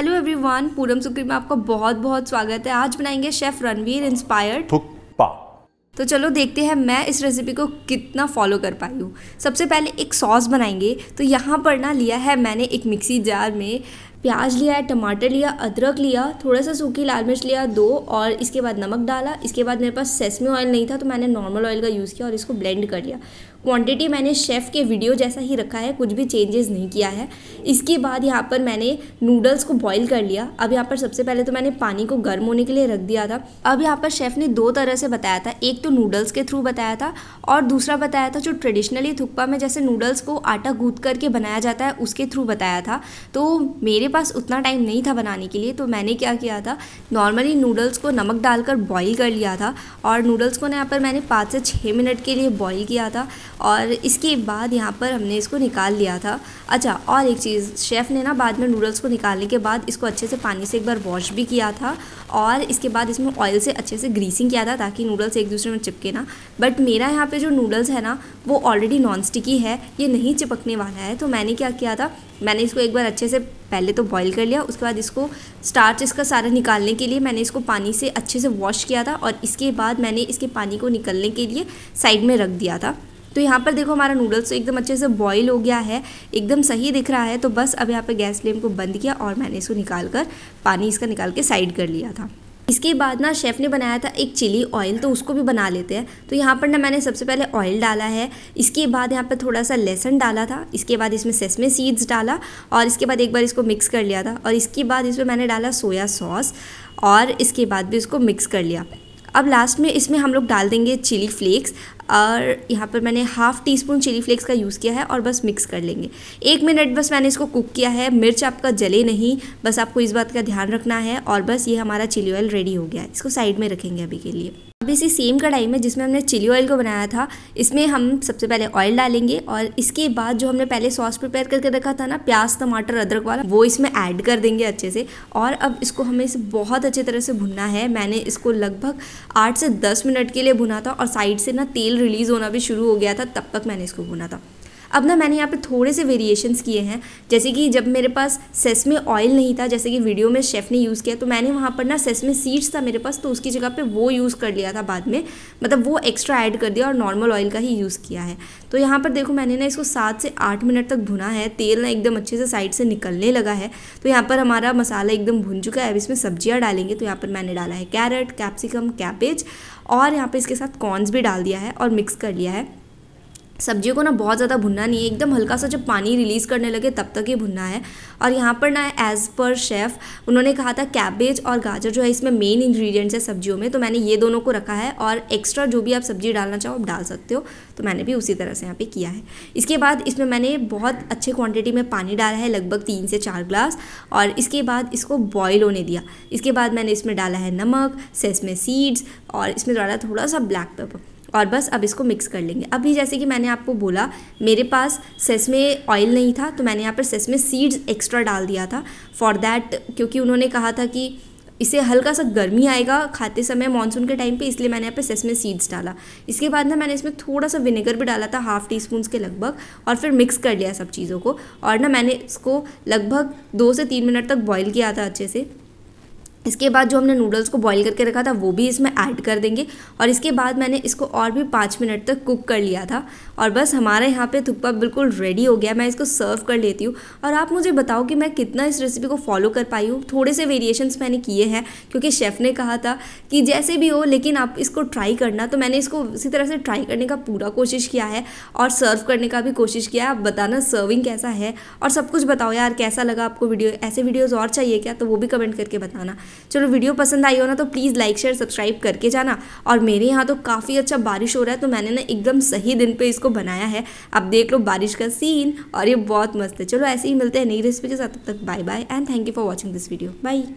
hello everyone पूरम सुक्री में आपका बहुत बहुत स्वागत है आज बनाएंगे शेफ रणवीर इंस्पायर्ड थुक्पा तो चलो देखते हैं मैं इस रेसिपी को कितना फॉलो कर पाई हूँ सबसे पहले एक सॉस बनाएंगे तो यहाँ पर ना लिया है मैंने एक मिक्सी जार में प्याज लिया है टमाटर लिया अदरक लिया थोड़ा सा सूखी लाल मिर्च लिया दो और इसके बाद नमक डाला इसके बाद मेरे पास सेसमी ऑयल नहीं था तो मैंने नॉर्मल ऑयल का यूज़ किया और इसको ब्लेंड कर लिया क्वांटिटी मैंने शेफ़ के वीडियो जैसा ही रखा है कुछ भी चेंजेस नहीं किया है इसके बाद यहाँ पर मैंने नूडल्स को बॉईल कर लिया अब यहाँ पर सबसे पहले तो मैंने पानी को गर्म होने के लिए रख दिया था अब यहाँ पर शेफ़ ने दो तरह से बताया था एक तो नूडल्स के थ्रू बताया था और दूसरा बताया था जो ट्रेडिशनली थुक्पा में जैसे नूडल्स को आटा गूँद करके बनाया जाता है उसके थ्रू बताया था तो मेरे पास उतना टाइम नहीं था बनाने के लिए तो मैंने क्या किया था नॉर्मली नूडल्स को नमक डालकर बॉयल कर लिया था और नूडल्स को यहाँ पर मैंने पाँच से छः मिनट के लिए बॉयल किया था और इसके बाद यहाँ पर हमने इसको निकाल लिया था अच्छा और एक चीज़ शेफ़ ने ना बाद में नूडल्स को निकालने के बाद इसको अच्छे से पानी से एक बार वॉश भी किया था और इसके बाद इसमें ऑयल से अच्छे से ग्रीसिंग किया था ताकि नूडल्स एक दूसरे में चिपके ना बट मेरा यहाँ पर जो नूडल्स है ना वो ऑलरेडी नॉन स्टिकी है ये नहीं चिपकने वाला है तो मैंने क्या किया था मैंने इसको एक बार अच्छे से पहले तो बॉईल कर लिया उसके बाद इसको स्टार्च इसका सारा निकालने के लिए मैंने इसको पानी से अच्छे से वॉश किया था और इसके बाद मैंने इसके पानी को निकलने के लिए साइड में रख दिया था तो यहाँ पर देखो हमारा नूडल्स तो एकदम अच्छे से बॉईल हो गया है एकदम सही दिख रहा है तो बस अब यहाँ पर गैस फ्लेम को बंद किया और मैंने इसको निकाल कर पानी इसका निकाल के साइड कर लिया था इसके बाद ना शेफ़ ने बनाया था एक चिली ऑयल तो उसको भी बना लेते हैं तो यहाँ पर ना मैंने सबसे पहले ऑयल डाला है इसके बाद यहाँ पर थोड़ा सा लहसन डाला था इसके बाद इसमें सेसमे सीड्स डाला और इसके बाद एक बार इसको मिक्स कर लिया था और इसके बाद इसमें मैंने डाला सोया सॉस और इसके बाद भी इसको मिक्स कर लिया अब लास्ट में इसमें हम लोग डाल देंगे चिली फ्लेक्स और यहाँ पर मैंने half teaspoon chili flakes का यूज़ किया है और बस मिक्स कर लेंगे एक मिनट बस मैंने इसको कुक किया है मिर्च आपका जले नहीं बस आपको इस बात का ध्यान रखना है और बस ये हमारा चिली ऑयल रेडी हो गया है इसको साइड में रखेंगे अभी के लिए अब इसी सेम कढ़ाई में जिसमें हमने चिली ऑयल को बनाया था इसमें हम सबसे पहले ऑयल डालेंगे और इसके बाद जो हमने पहले सॉस प्रिपेयर करके रखा था ना प्याज टमाटर अदरक वाला वो इसमें ऐड कर देंगे अच्छे से और अब इसको हमें इसे बहुत अच्छे तरह से भुनना है मैंने इसको लगभग आठ से दस मिनट के लिए भुना था और साइड से ना तेल रिलीज़ होना भी शुरू हो गया था तब तक मैंने इसको बुना था अब ना मैंने यहाँ पे थोड़े से वेरिएशंस किए हैं जैसे कि जब मेरे पास सेसमे ऑयल नहीं था जैसे कि वीडियो में शेफ़ ने यूज़ किया तो मैंने वहाँ पर ना सेसमे सीड्स था मेरे पास तो उसकी जगह पे वो यूज़ कर लिया था बाद में मतलब वो एक्स्ट्रा ऐड कर दिया और नॉर्मल ऑयल का ही यूज़ किया है तो यहाँ पर देखो मैंने ना इसको सात से आठ मिनट तक भुना है तेल ना एकदम अच्छे से साइड से निकलने लगा है तो यहाँ पर हमारा मसाला एकदम भुन चुका है अब इसमें सब्जियाँ डालेंगे तो यहाँ पर मैंने डाला है कैरेट कैप्सिकम कैबेज और यहाँ पर इसके साथ कॉर्नस भी डाल दिया है और मिक्स कर लिया है सब्जियों को ना बहुत ज़्यादा भुनना नहीं है एकदम हल्का सा जब पानी रिलीज़ करने लगे तब तक ये भुनना है और यहाँ पर ना एज़ पर शेफ़ उन्होंने कहा था कैबेज और गाजर जो है इसमें मेन इंग्रेडिएंट्स है सब्जियों में तो मैंने ये दोनों को रखा है और एक्स्ट्रा जो भी आप सब्जी डालना चाहो आप डाल सकते हो तो मैंने भी उसी तरह से यहाँ पर किया है इसके बाद इसमें मैंने बहुत अच्छे क्वान्टिटी में पानी डाला है लगभग तीन से चार ग्लास और इसके बाद इसको बॉयल होने दिया इसके बाद मैंने इसमें डाला है नमक सेसमे सीड्स और इसमें डाला थोड़ा सा ब्लैक पेपर और बस अब इसको मिक्स कर लेंगे अभी जैसे कि मैंने आपको बोला मेरे पास सेसमे ऑयल नहीं था तो मैंने यहाँ पर सेसमे सीड्स एक्स्ट्रा डाल दिया था फॉर दैट क्योंकि उन्होंने कहा था कि इसे हल्का सा गर्मी आएगा खाते समय मानसून के टाइम पे इसलिए मैंने यहाँ पे सेसमे सीड्स डाला इसके बाद ना मैंने इसमें थोड़ा सा विनेगर भी डाला था हाफ़ टी स्पून के लगभग और फिर मिक्स कर लिया सब चीज़ों को और ना मैंने इसको लगभग दो से तीन मिनट तक बॉईल किया था अच्छे से इसके बाद जो हमने नूडल्स को बॉईल करके रखा था वो भी इसमें ऐड कर देंगे और इसके बाद मैंने इसको और भी पाँच मिनट तक कुक कर लिया था और बस हमारे यहाँ पे थुक्पा बिल्कुल रेडी हो गया मैं इसको सर्व कर लेती हूँ और आप मुझे बताओ कि मैं कितना इस रेसिपी को फॉलो कर पाई हूँ थोड़े से वेरिएशंस मैंने किए हैं क्योंकि शेफ़ ने कहा था कि जैसे भी हो लेकिन आप इसको ट्राई करना तो मैंने इसको इसी तरह से ट्राई करने का पूरा कोशिश किया है और सर्व करने का भी कोशिश किया है आप बताना सर्विंग कैसा है और सब कुछ बताओ यार कैसा लगा आपको वीडियो ऐसे वीडियोज़ और चाहिए क्या तो वो भी कमेंट करके बताना चलो वीडियो पसंद आई हो ना तो प्लीज़ लाइक शेयर सब्सक्राइब करके जाना और मेरे यहाँ तो काफ़ी अच्छा बारिश हो रहा है तो मैंने ना एकदम सही दिन पर इसको बनाया है अब देख लो बारिश का सीन और ये बहुत मस्त है चलो ऐसे ही मिलते हैं नई रेसिपी के साथ तब तक bye bye and thank you for watching this video by